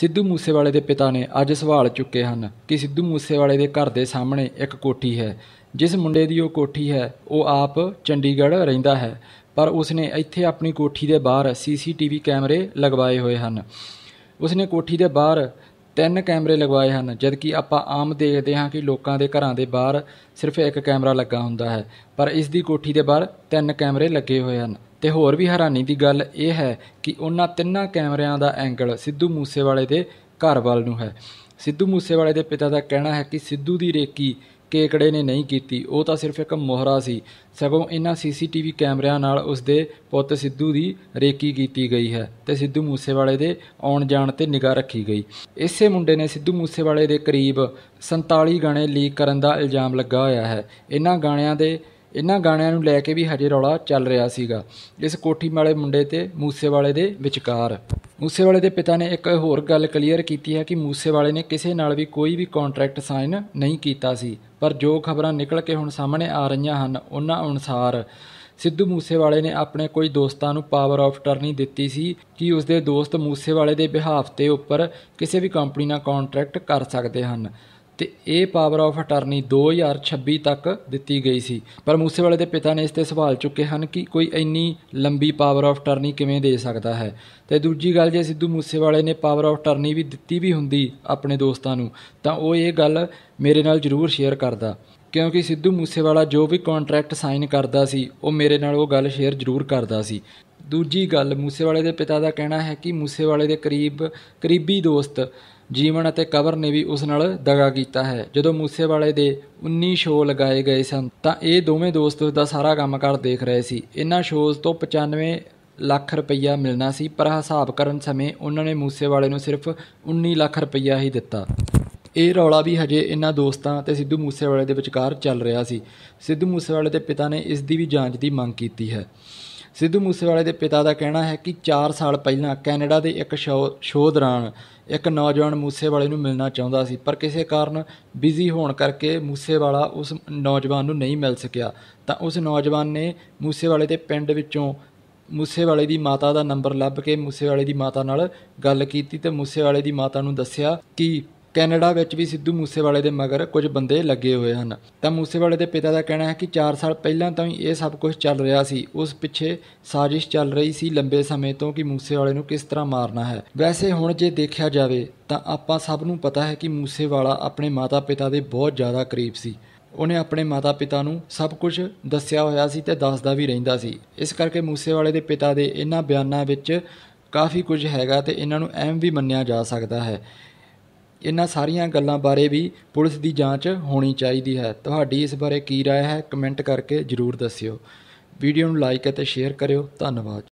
ਸਿੱਧੂ ਮੂਸੇਵਾਲੇ ਦੇ ਪਿਤਾ ਨੇ ਅੱਜ ਸਵਾਲ ਚੁੱਕੇ ਹਨ ਕਿ ਸਿੱਧੂ ਮੂਸੇਵਾਲੇ ਦੇ ਘਰ ਦੇ ਸਾਹਮਣੇ ਇੱਕ ਕੋਠੀ ਹੈ ਜਿਸ ਮੁੰਡੇ ਦੀ ਉਹ ਕੋਠੀ ਹੈ ਉਹ ਆਪ ਚੰਡੀਗੜ੍ਹ ਰਹਿੰਦਾ ਹੈ ਪਰ ਉਸਨੇ ਇੱਥੇ ਆਪਣੀ ਕੋਠੀ ਦੇ ਬਾਹਰ ਸੀਸੀਟੀਵੀ ਕੈਮਰੇ ਲਗਵਾਏ ਹੋਏ ਹਨ ਉਸਨੇ ਕੋਠੀ ਦੇ ਬਾਹਰ ਤਿੰਨ ਕੈਮਰੇ ਲਗਵਾਏ ਹਨ ਜਦਕਿ ਆਪਾਂ ਆਮ ਦੇਖਦੇ ਹਾਂ ਕਿ ਲੋਕਾਂ ਦੇ ਘਰਾਂ ਦੇ ਬਾਹਰ ਸਿਰਫ ਇੱਕ ਕੈਮਰਾ ਲੱਗਾ ਹੁੰਦਾ ਹੈ ਪਰ ਇਸ ਦੀ ਕੋਠੀ ਦੇ ਬਾਹਰ ਤਿੰਨ ਕੈਮਰੇ ਲੱਗੇ ਹੋਏ ਹਨ ਤੇ ਹੋਰ ਵੀ ਹੈਰਾਨੀ ਦੀ ਗੱਲ ਇਹ ਹੈ ਕਿ ਉਹਨਾਂ ਤਿੰਨਾਂ ਕੈਮਰਿਆਂ ਦਾ ਐਂਗਲ ਸਿੱਧੂ ਮੂਸੇਵਾਲੇ ਦੇ ਘਰ ਵੱਲ ਨੂੰ ਹੈ ਸਿੱਧੂ ਮੂਸੇਵਾਲੇ ਦੇ ਪਿਤਾ ਦਾ ਕਹਿਣਾ ਹੈ ਕਿ ਸਿੱਧੂ ਦੀ ਰੇਕੀ ਕੇਕੜੇ ਨੇ ਨਹੀਂ ਕੀਤੀ ਉਹ ਤਾਂ ਸਿਰਫ ਇੱਕ ਮੋਹਰਾ ਸੀ ਸਗੋਂ ਇਹਨਾਂ ਸੀਸੀਟੀਵੀ ਕੈਮਰਿਆਂ ਨਾਲ ਉਸ ਦੇ ਪੁੱਤ ਸਿੱਧੂ ਦੀ ਰੇਕੀ ਕੀਤੀ ਗਈ ਹੈ ਤੇ ਸਿੱਧੂ ਮੂਸੇਵਾਲੇ ਦੇ ਆਉਣ ਜਾਣ ਤੇ ਨਿਗਾਹ ਰੱਖੀ ਗਈ ਇਸੇ ਮੁੰਡੇ ਨੇ ਸਿੱਧੂ ਮੂਸੇਵਾਲੇ ਦੇ ਕਰੀਬ 47 ਗਾਣੇ ਲੀਕ ਕਰਨ ਦਾ ਇਲਜ਼ਾਮ ਲੱਗਾ ਹੋਇਆ ਹੈ ਇਹਨਾਂ ਗਾਣਿਆਂ ਦੇ ਇਹਨਾਂ ਗਾਣਿਆਂ ਨੂੰ ਲੈ ਕੇ ਵੀ ਹਜੇ ਰੌਲਾ ਚੱਲ ਰਿਹਾ ਸੀਗਾ ਇਸ ਕੋਠੀ ਵਾਲੇ ਮੁੰਡੇ ਤੇ ਮੂਸੇ ਵਾਲੇ ਦੇ ਵਿਚਕਾਰ ਮੂਸੇ ਵਾਲੇ ਦੇ ਪਿਤਾ ਨੇ ਇੱਕ ਹੋਰ ਗੱਲ ਕਲੀਅਰ ਕੀਤੀ ਹੈ ਕਿ ਮੂਸੇ ਵਾਲੇ ਨੇ ਕਿਸੇ ਨਾਲ ਵੀ ਕੋਈ ਵੀ ਕੰਟਰੈਕਟ ਸਾਈਨ ਨਹੀਂ ਕੀਤਾ ਸੀ ਪਰ ਜੋ ਖਬਰਾਂ ਨਿਕਲ ਕੇ ਹੁਣ ਸਾਹਮਣੇ ਆ ਰਹੀਆਂ ਹਨ ਉਹਨਾਂ ਅਨੁਸਾਰ ਸਿੱਧੂ ਮੂਸੇਵਾਲੇ ਨੇ ਆਪਣੇ ਕੋਈ ਦੋਸਤਾਂ ਨੂੰ ਪਾਵਰ ਆਫ ਟਰਨੀ ਦਿੱਤੀ ਸੀ ਕਿ ਉਸਦੇ ਦੋਸਤ ਦੋਸਤ ਮੂਸੇਵਾਲੇ ਦੇ ਬਿਹਾਫ ਤੇ ਉੱਪਰ ਕਿਸੇ ਵੀ ਕੰਪਨੀ ਨਾਲ ਕੰਟਰੈਕਟ ਕਰ ਸਕਦੇ ਹਨ ਤੇ ਇਹ ਪਾਵਰ ਆਫ ਅਟਾਰਨੀ 2026 ਤੱਕ ਦਿੱਤੀ ਗਈ ਸੀ ਪਰ ਮੂਸੇਵਾਲੇ ਦੇ ਪਿਤਾ ਨੇ ਇਸ ਤੇ ਸਵਾਲ ਚੁੱਕੇ ਹਨ ਕਿ ਕੋਈ ਇੰਨੀ ਲੰਬੀ ਪਾਵਰ ਆਫ ਅਟਾਰਨੀ ਕਿਵੇਂ ਦੇ ਸਕਦਾ ਹੈ ਤੇ ਦੂਜੀ ਗੱਲ ਜੇ ਸਿੱਧੂ ਮੂਸੇਵਾਲੇ ਨੇ ਪਾਵਰ ਆਫ ਅਟਾਰਨੀ ਵੀ ਦਿੱਤੀ ਵੀ ਹੁੰਦੀ ਆਪਣੇ ਦੋਸਤਾਂ ਨੂੰ ਤਾਂ ਉਹ ਇਹ ਗੱਲ ਮੇਰੇ ਨਾਲ ਜ਼ਰੂਰ ਸ਼ੇਅਰ ਕਰਦਾ ਕਿਉਂਕਿ ਸਿੱਧੂ ਮੂਸੇਵਾਲਾ ਜੋ ਵੀ ਕੰਟਰੈਕਟ ਸਾਈਨ ਕਰਦਾ ਸੀ ਉਹ ਮੇਰੇ ਨਾਲ ਉਹ ਗੱਲ ਸ਼ੇਅਰ ਜ਼ਰੂਰ ਕਰਦਾ ਸੀ ਦੂਜੀ ਗੱਲ ਮੂਸੇਵਾਲੇ ਦੇ ਪਿਤਾ ਦਾ ਕਹਿਣਾ ਹੈ ਕਿ ਮੂਸੇਵਾਲੇ ਦੇ ਕਰੀਬ ਕਰੀਬੀ ਦੋਸਤ ਜੀਵਨ ਅਤੇ ਕਬਰ ਨੇ ਵੀ ਉਸ ਨਾਲ ਦਗਾ ਕੀਤਾ ਹੈ ਜਦੋਂ ਮੂਸੇਵਾਲੇ ਦੇ 19 ਸ਼ੋਅ ਲਗਾਏ ਗਏ ਸਨ ਤਾਂ ਇਹ ਦੋਵੇਂ ਦੋਸਤ ਉਸ ਦਾ ਸਾਰਾ ਕੰਮਕਾਰ ਦੇਖ ਰਹੇ ਸੀ ਇਹਨਾਂ ਸ਼ੋਜ਼ ਤੋਂ 95 ਲੱਖ ਰੁਪਈਆ ਮਿਲਣਾ ਸੀ ਪਰ ਹਿਸਾਬ ਕਰਨ ਸਮੇਂ ਉਹਨਾਂ ਨੇ ਮੂਸੇਵਾਲੇ ਨੂੰ ਸਿਰਫ 19 ਲੱਖ ਰੁਪਈਆ ਹੀ ਦਿੱਤਾ ਇਹ ਰੌਲਾ ਵੀ ਹਜੇ ਇਹਨਾਂ ਦੋਸਤਾਂ ਤੇ ਸਿੱਧੂ ਮੂਸੇਵਾਲੇ ਦੇ ਵਿਚਕਾਰ ਚੱਲ ਰਿਹਾ ਸੀ ਸਿੱਧੂ ਮੂਸੇਵਾਲੇ ਦੇ ਪਿਤਾ ਨੇ ਇਸ ਦੀ ਵੀ ਜਾਂਚ ਦੀ ਮੰਗ ਕੀਤੀ ਹੈ ਸਿੱਧੂ ਮੂਸੇਵਾਲੇ ਦੇ ਪਿਤਾ ਦਾ ਕਹਿਣਾ ਹੈ ਕਿ 4 ਸਾਲ ਪਹਿਲਾਂ ਕੈਨੇਡਾ ਦੇ ਇੱਕ ਸ਼ੋਅ ਦੌਰਾਨ ਇੱਕ ਨੌਜਵਾਨ ਮੂਸੇਵਾਲੇ ਨੂੰ ਮਿਲਣਾ ਚਾਹੁੰਦਾ ਸੀ ਪਰ ਕਿਸੇ ਕਾਰਨ ਬਿਜ਼ੀ ਹੋਣ ਕਰਕੇ ਮੂਸੇਵਾਲਾ ਉਸ ਨੌਜਵਾਨ ਨੂੰ ਨਹੀਂ ਮਿਲ ਸਕਿਆ ਤਾਂ ਉਸ ਨੌਜਵਾਨ ਨੇ ਮੂਸੇਵਾਲੇ ਦੇ ਪਿੰਡ ਵਿੱਚੋਂ ਮੂਸੇਵਾਲੇ ਦੀ ਮਾਤਾ ਦਾ ਨੰਬਰ ਲੱਭ ਕੇ ਮੂਸੇਵਾਲੇ ਦੀ ਮਾਤਾ ਨਾਲ ਗੱਲ ਕੀਤੀ ਤੇ ਮੂਸੇਵਾਲੇ ਦੀ ਮਾਤਾ ਨੂੰ ਦੱਸਿਆ ਕਿ ਕੈਨੇਡਾ ਵਿੱਚ ਵੀ ਸਿੱਧੂ ਮੂਸੇਵਾਲੇ ਦੇ ਮਗਰ ਕੁਝ ਬੰਦੇ ਲੱਗੇ ਹੋਏ ਹਨ ਤਾਂ ਮੂਸੇਵਾਲੇ ਦੇ ਪਿਤਾ ਦਾ ਕਹਿਣਾ ਹੈ ਕਿ 4 ਸਾਲ ਪਹਿਲਾਂ ਤੋਂ ਹੀ ਇਹ ਸਭ ਕੁਝ ਚੱਲ ਰਿਹਾ ਸੀ ਉਸ ਪਿੱਛੇ ਸਾਜ਼ਿਸ਼ ਚੱਲ ਰਹੀ ਸੀ ਲੰਬੇ ਸਮੇਂ ਤੋਂ ਕਿ ਮੂਸੇਵਾਲੇ ਨੂੰ ਕਿਸ ਤਰ੍ਹਾਂ ਮਾਰਨਾ ਹੈ ਵੈਸੇ ਹੁਣ ਜੇ ਦੇਖਿਆ ਜਾਵੇ ਤਾਂ ਆਪਾਂ ਸਭ ਨੂੰ ਪਤਾ ਹੈ ਕਿ ਮੂਸੇਵਾਲਾ ਆਪਣੇ ਮਾਤਾ-ਪਿਤਾ ਦੇ ਬਹੁਤ ਜ਼ਿਆਦਾ ਕਰੀਬ ਸੀ ਉਹਨੇ ਆਪਣੇ ਮਾਤਾ-ਪਿਤਾ ਨੂੰ ਸਭ ਕੁਝ ਦੱਸਿਆ ਹੋਇਆ ਸੀ ਤੇ ਦੱਸਦਾ ਵੀ ਰਹਿੰਦਾ ਸੀ ਇਸ ਕਰਕੇ ਮੂਸੇਵਾਲੇ ਦੇ ਪਿਤਾ ਦੇ ਇਹਨਾਂ ਬਿਆਨਾਂ ਵਿੱਚ ਕਾਫੀ ਕੁਝ ਹੈਗਾ ਤੇ ਇਹਨਾਂ ਨੂੰ ਐਮ ਵੀ ਮੰਨਿਆ ਜਾ ਸਕਦਾ ਹੈ ਇਹਨਾਂ ਸਾਰੀਆਂ ਗੱਲਾਂ ਬਾਰੇ ਵੀ ਪੁਲਿਸ ਦੀ ਜਾਂਚ ਹੋਣੀ ਚਾਹੀਦੀ ਹੈ ਤੁਹਾਡੀ ਇਸ ਬਾਰੇ ਕੀ ਰਾਏ ਹੈ ਕਮੈਂਟ ਕਰਕੇ ਜ਼ਰੂਰ ਦੱਸਿਓ ਵੀਡੀਓ ਨੂੰ ਲਾਈਕ ਅਤੇ ਸ਼ੇਅਰ ਕਰਿਓ ਧੰਨਵਾਦ